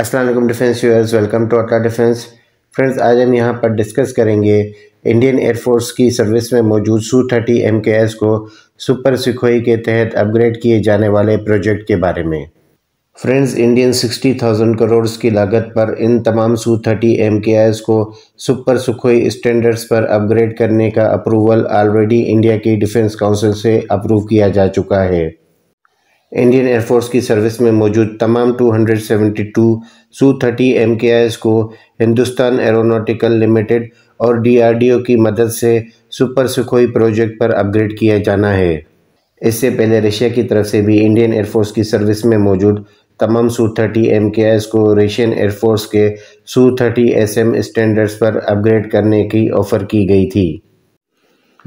Aslam defence viewers welcome to अटा defence friends आज हम यहाँ पर डिस्कस करेंगे इंडियन एयरफोर्स की सर्विस में मौजूद Su thirty M K S को सुपर सिखोई के तहत अपग्रेड किए जाने वाले प्रोजेक्ट के बारे में friends Indian sixty thousand crore की लागत पर इन तमाम Su thirty M K S को सुपर सुखोई स्टैंडर्ड्स पर अपग्रेड करने का अप्रूवल ऑलरेडी इंडिया की डिफेंस काउंसिल से अप्रूव किया जा चुका है इंडियन एयरफोर्स की सर्विस में मौजूद तमाम 272 सू थर्टी एम को हिंदुस्तान एरोनॉटिकल लिमिटेड और डीआरडीओ की मदद से सुपर सुखोई प्रोजेक्ट पर अपग्रेड किया जाना है इससे पहले रशिया की तरफ से भी इंडियन एयरफोर्स की सर्विस में मौजूद तमाम सू थर्टी एम को रशियन एयरफोर्स के Su thirty S M standards पर अपग्रेड करने की ऑफ़र की गई थी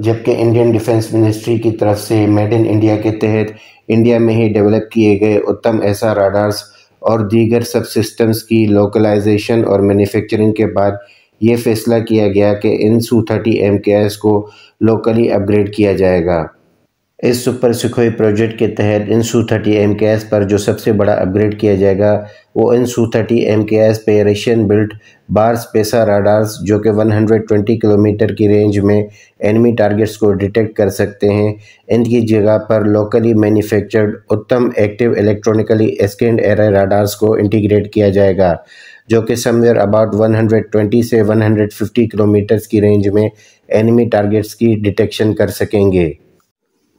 जबकि इंडियन डिफेंस मिनिस्ट्री की तरफ से मेड इन इंडिया के तहत इंडिया में ही डेवलप किए गए उत्तम ऐसा राडार्स और दीगर सब सिस्टम्स की लोकलाइजेशन और मैन्युफैक्चरिंग के बाद ये फैसला किया गया कि इन सू थर्टी एम को लोकली अपग्रेड किया जाएगा इस सुपर सुखोई प्रोजेक्ट के तहत इन Su thirty M K S पर जो सबसे बड़ा अपग्रेड किया जाएगा वो इन Su thirty M K S पे Russian built Bars PESA radars जो कि 120 किलोमीटर की रेंज में एनिमी टारगेट्स को डिटेक्ट कर सकते हैं इनकी जगह पर locally manufactured Uttam active electronically scanned array radars को इंटीग्रेट किया जाएगा जो कि समवेयर अबाउट 120 से 150 किलोमीटर्स की रेंज में एनिमी टारगेट्स की डिटेक्शन कर सकेंगे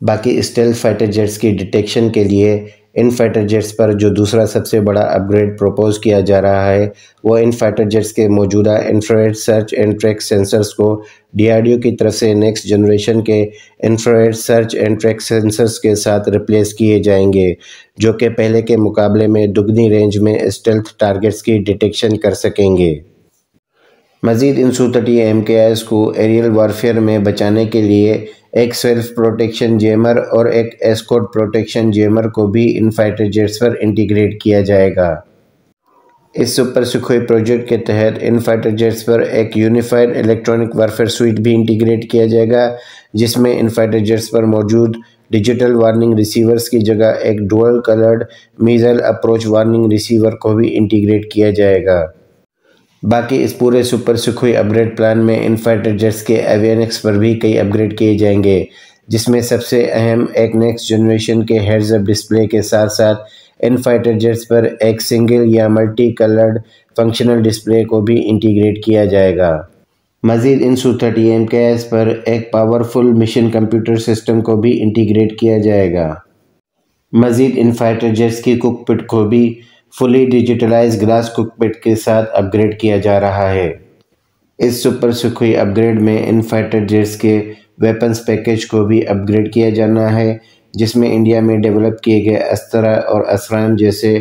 बाकी स्टेल फाइटर जेट्स की डिटेक्शन के लिए इन फाइटर जेट्स पर जो दूसरा सबसे बड़ा अपग्रेड प्रपोज किया जा रहा है वो इन फाइटर जेट्स के मौजूदा infrared search and track sensors को डीआरडीओ की तरफ से नेक्स्ट जनरेशन के infrared search and track sensors के साथ रिप्लेस किए जाएंगे जो कि पहले के मुकाबले में दुगनी रेंज में स्टेल्थ टारगेट्स की डिटेक्शन कर सकेंगे मजीद इन सू तटी एम के एस को एरियल वारफेयर में बचाने के लिए एक सेल्फ प्रोटेक्शन जेमर और एक एस्कोट प्रोटेक्शन जेमर को भी इन फाइटर जेट्स पर इंटीग्रेट किया जाएगा इस सुपर सुखोई प्रोजेक्ट के तहत इन फाइटर जेट्स पर एक यूनिफाइड इलेक्ट्रॉनिक वारफेयर स्विच भी इंटीग्रेट किया जाएगा जिसमें इन फाइटर जेट्स पर मौजूद डिजिटल वार्निंग रिसीवर्स की जगह एक dual coloured missile approach warning receiver को भी इंटीग्रेट किया जाएगा बाकी इस पूरे सुपर सुखोई अपग्रेड प्लान में इन फाइटर जेट्स के एवियनिक्स पर भी कई अपग्रेड किए जाएंगे जिसमें सबसे अहम एक नेक्स्ट जनरेशन के हेड्स अप डिस्प्ले के साथ साथ इन फाइटर जेट्स पर एक सिंगल या मल्टी कलर्ड फंक्शनल डिस्प्ले को भी इंटीग्रेट किया जाएगा मज़ीद इन Su thirty M K S पर एक पावरफुल मिशन कंप्यूटर सिस्टम को भी इंटीग्रेट किया जाएगा मज़ीद इन फाइटर जेट्स की कुकपिट को भी फुली डिजिटलाइज ग्लास कुकपिट के साथ अपग्रेड किया जा रहा है इस सुपर सुखी अपग्रेड में इन फाइटर जेट्स के वेपन्स पैकेज को भी अपग्रेड किया जाना है जिसमें इंडिया में डेवलप किए गए अस्तरा और असराम जैसे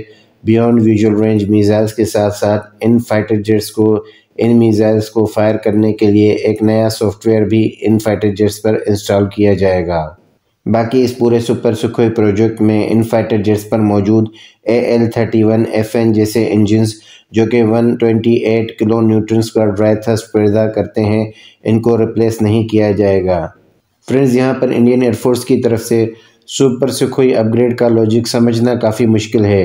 बियॉन्ड विजुअल रेंज मिसाइल्स के साथ साथ इन फाइटर जेट्स को इन मिसाइल्स को फायर करने के लिए एक नया सॉफ्टवेयर भी इन फाइटर जेट्स पर इंस्टॉल किया जाएगा बाकी इस पूरे सुपर सुखोई प्रोजेक्ट में इन फाइटर जेट्स पर मौजूद A L thirty one F N जैसे इंजन्स जो कि 128 किलो न्यूट्रन का ड्राई थर्स पैदा करते हैं इनको रिप्लेस नहीं किया जाएगा फ्रेंड्स यहाँ पर इंडियन एयरफोर्स की तरफ से सुपर सुखोई अपग्रेड का लॉजिक समझना काफ़ी मुश्किल है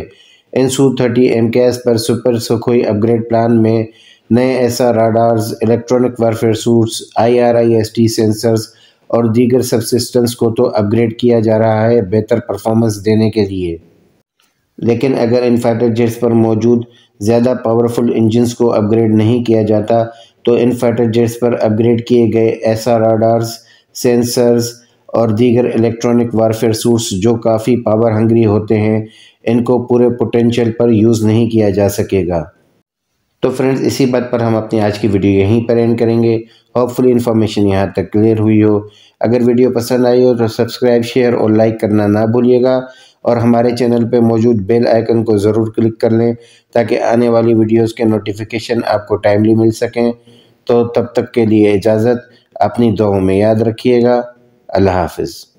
इन सू थर्टी एम पर सुपर सुखोई अपग्रेड प्लान में नए AESA radars electronic warfare suites I R I S T sensors और दीगर सिस्टम्स को तो अपग्रेड किया जा रहा है बेहतर परफॉर्मेंस देने के लिए लेकिन अगर इन फाइटर जेट्स पर मौजूद ज़्यादा पावरफुल इंजनस को अपग्रेड नहीं किया जाता तो इन फाइटर जेट्स पर अपग्रेड किए गए ऐसा राडार्स सेंसर्स और दीगर इलेक्ट्रॉनिक वारफेयर सूट्स जो काफ़ी पावर हंग्री होते हैं इनको पूरे पोटेंशियल पर यूज़ नहीं किया जा सकेगा तो फ्रेंड्स इसी बात पर हम अपनी आज की वीडियो यहीं पर एंड करेंगे होपफुली इन्फॉर्मेशन यहाँ तक क्लियर हुई हो अगर वीडियो पसंद आई हो तो सब्सक्राइब शेयर और लाइक करना ना भूलिएगा और हमारे चैनल पर मौजूद बेल आइकन को ज़रूर क्लिक कर लें ताकि आने वाली वीडियोज़ के नोटिफिकेशन आपको टाइमली मिल सकें तो तब तक के लिए इजाज़त अपनी दुआओं में याद रखिएगा अल्लाह हाफिज़